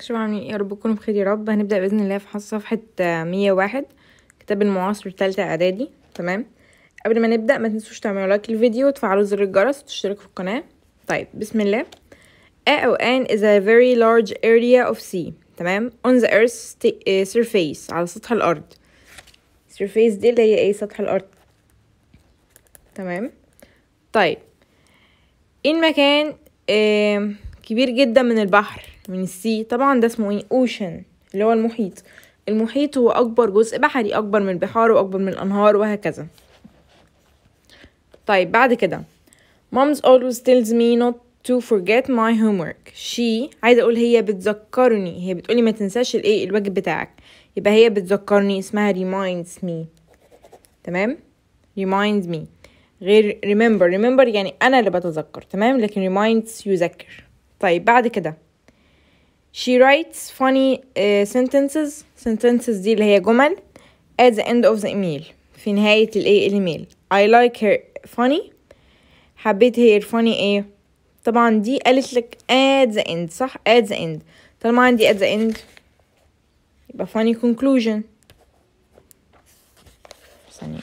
ازيكم عاملين ايه يا رب تكونوا بخير يا رب هنبدا باذن الله في صفحه آه، مية كتاب المعاصر تالتة اعدادي تمام قبل ما نبدا ما تنسوش تعملوا لايك للفيديو وتفعلوا زر الجرس وتشتركوا في القناه طيب بسم الله A N is a very large area of sea تمام on the earth's آه، surface على سطح الارض surface دي اللي هي ايه سطح الارض تمام طيب إن مكان آه، كبير جدا من البحر من السي طبعا ده اسمه ايه اوشن اللي هو المحيط المحيط هو اكبر جزء بحري اكبر من البحار واكبر من الانهار وهكذا طيب بعد كده moms always tells me not to forget my homework she عايزه اقول هي بتذكرني هي بتقولي ما تنساش الايه الواجب بتاعك يبقى هي بتذكرني اسمها reminds me تمام reminds me غير remember remember يعني انا اللي بتذكر تمام لكن reminds يذكر طيب بعد كده She writes funny uh, sentences sentences دي اللي هي جمل at the end of the email في نهاية الايه الايميل I like her funny حبيت هي funny ايه طبعا دي قالت لك at the end صح at the end طالما عندي at the end يبقى funny conclusion ثانية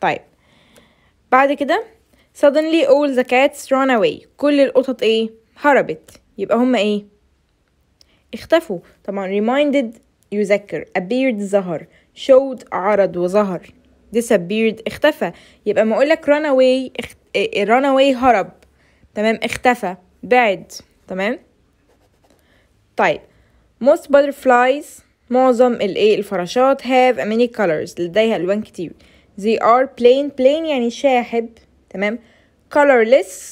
طيب بعد كده suddenly all the cats run away كل القطط ايه هربت يبقى هما ايه اختفوا طبعا reminded يذكر appeared ظهر showed عرض وظهر disappeared اختفى يبقى ما اقولك run away اخت... إيه، run away هرب تمام اختفى بعد تمام طيب most butterflies معظم الايه الفراشات have many colors لديها الوان كتير they are plain plain يعني شاحب تمام colorless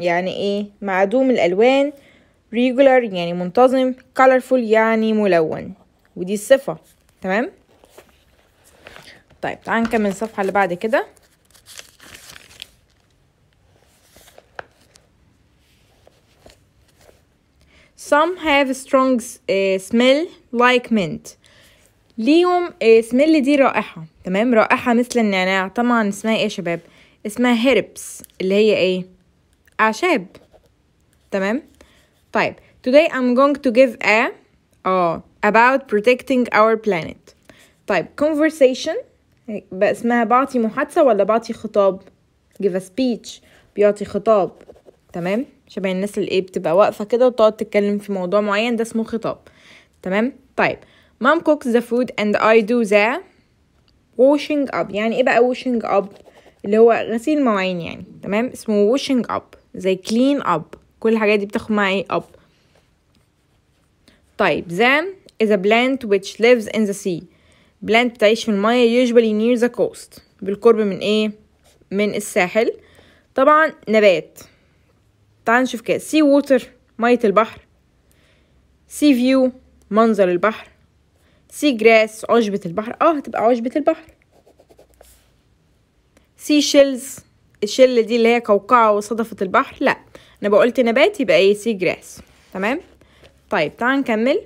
يعني ايه معدوم الالوان regular يعني منتظم colorful يعني ملون ودي الصفة تمام طيب تعال نكمل الصفحة اللي بعد كده Some have strong uh, smell like mint ليهم سميل eh, دي رائحة تمام رائحة مثل النعناع طبعا اسمها ايه يا شباب اسمها هيربس اللي هي ايه اعشاب تمام طيب today I'm going to give a اه about protecting our planet طيب conversation اسمها بعطي محادثة ولا بعطي خطاب give a speech بيعطي خطاب تمام شبه الناس اللي ايه بتبقى واقفة كده وتقعد تتكلم في موضوع معين ده اسمه خطاب تمام طيب mom cooks the food and I do the washing up يعني ايه بقى washing up اللي هو غسيل مواعين يعني تمام اسمه washing up زي clean up كل الحاجات دي بتاخد معايا ايه up طيب زام is a plant which lives in the sea plant بتعيش في المية usually near the coast بالقرب من ايه من الساحل طبعا نبات تعال نشوف كده sea water مية البحر sea view منظر البحر sea grass عشبة البحر اه هتبقى عشبة البحر sea shells الشل دي اللي هي قوقعة وصدفة البحر لا انا قلت نبات يبقى ايه سي جراس تمام طيب تعال نكمل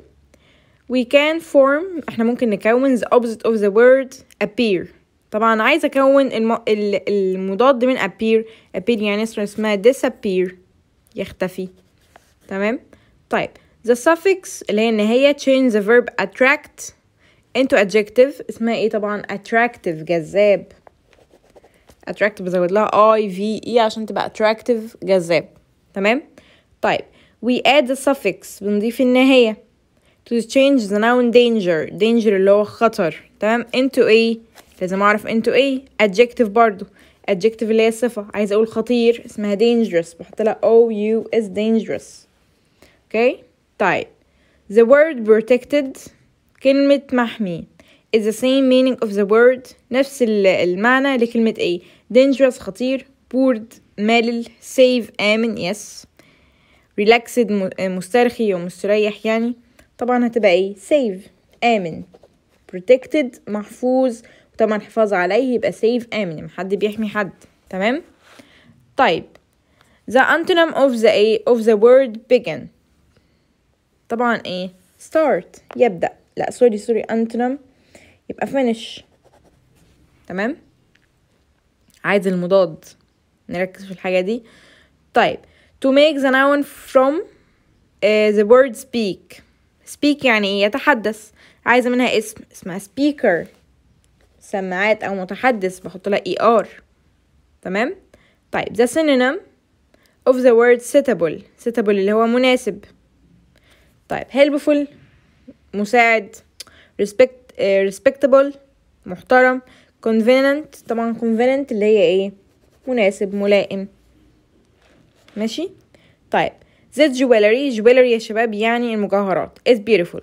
we can form احنا ممكن نكون the opposite of the word appear طبعا عايزه اكون الم... المضاد من appear appear يعني نسمة اسمها disappear يختفي تمام طيب the suffix اللي هي ان هي change the verb attract into adjective اسمها ايه طبعا attractive جذاب attractive بزود لها اي في اي عشان تبقى attractive جذاب تمام طيب we add the suffix بنضيف النهاية to change the noun danger danger اللي هو خطر تمام into a لازم أعرف into a adjective برضو adjective اللي هي صفة عايزة أقول خطير اسمها dangerous بحط لها o u s dangerous اوكي okay. طيب the word protected كلمة محمي is the same meaning of the word نفس المعنى لكلمة ايه dangerous خطير bored مالل سيف آمن يس ريلاكسد آه، مسترخي ومستريح يعني طبعا هتبقى ايه سيف آمن protected محفوظ وطبعا الحفاظ عليه يبقى سيف آمن يعني حد بيحمي حد تمام طيب the antonym of the a of the word begin طبعا ايه start يبدأ لا سوري سوري antonym يبقى finish تمام عايز المضاد نركز في الحاجة دي طيب to make the noun from uh, the word speak speak يعني ايه يتحدث عايزة منها اسم اسمها speaker سماعات او متحدث بحط لها er تمام طيب the synonym of the word suitable suitable اللي هو مناسب طيب helpful مساعد respect uh, respectable محترم convenient طبعا convenient اللي هي ايه مناسب ملائم ماشي طيب this jewelry jewelry يا شباب يعني المجوهرات is beautiful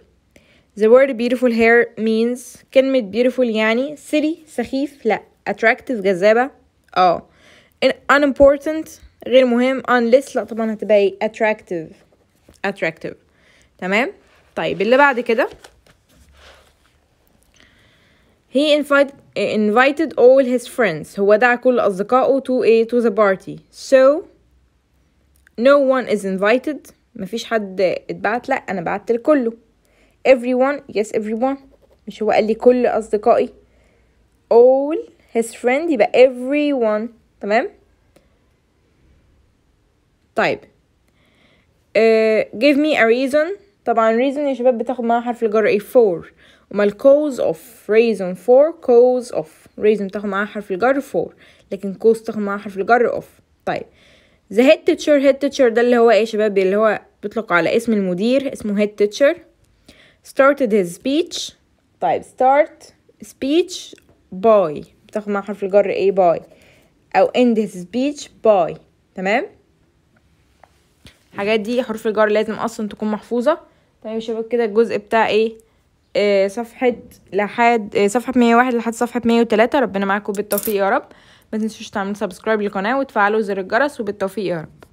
the word beautiful here means كلمة beautiful يعني silly سخيف لا attractive جذابة اه unimportant غير مهم unless لا طبعا هتبقى attractive attractive تمام طيب اللي بعد كده He invited, invited all his friends هو دعا كل أصدقائه to a to the party so no one is invited مفيش حد اتبعت لأ أنا بعت لكله everyone yes everyone مش هو قال لي كل أصدقائي all his friends يبقى everyone تمام طيب uh, give me a reason طبعا reason يا شباب بتاخد معاها حرف الجر ايه for امال cause of reason for cause of reason تاخد معاها حرف الجر for لكن cause تاخد معاها حرف الجر of طيب the head teacher head teacher ده اللي هو ايه يا شباب اللي هو بيطلق على اسم المدير اسمه head teacher started his speech طيب start speech by بتاخد معاها حرف الجر ايه by او end his speech by تمام الحاجات دي حروف الجر لازم اصلا تكون محفوظه طيب يا شباب كده الجزء بتاع ايه آه، صفحة لحد آه، صفحة مية واحد لحد صفحة مية وتلاتة ربنا معاكم بالتوفيق يا رب متنسوش تعملوا سبسكرايب للقناة وتفعلوا زر الجرس وبالتوفيق يا رب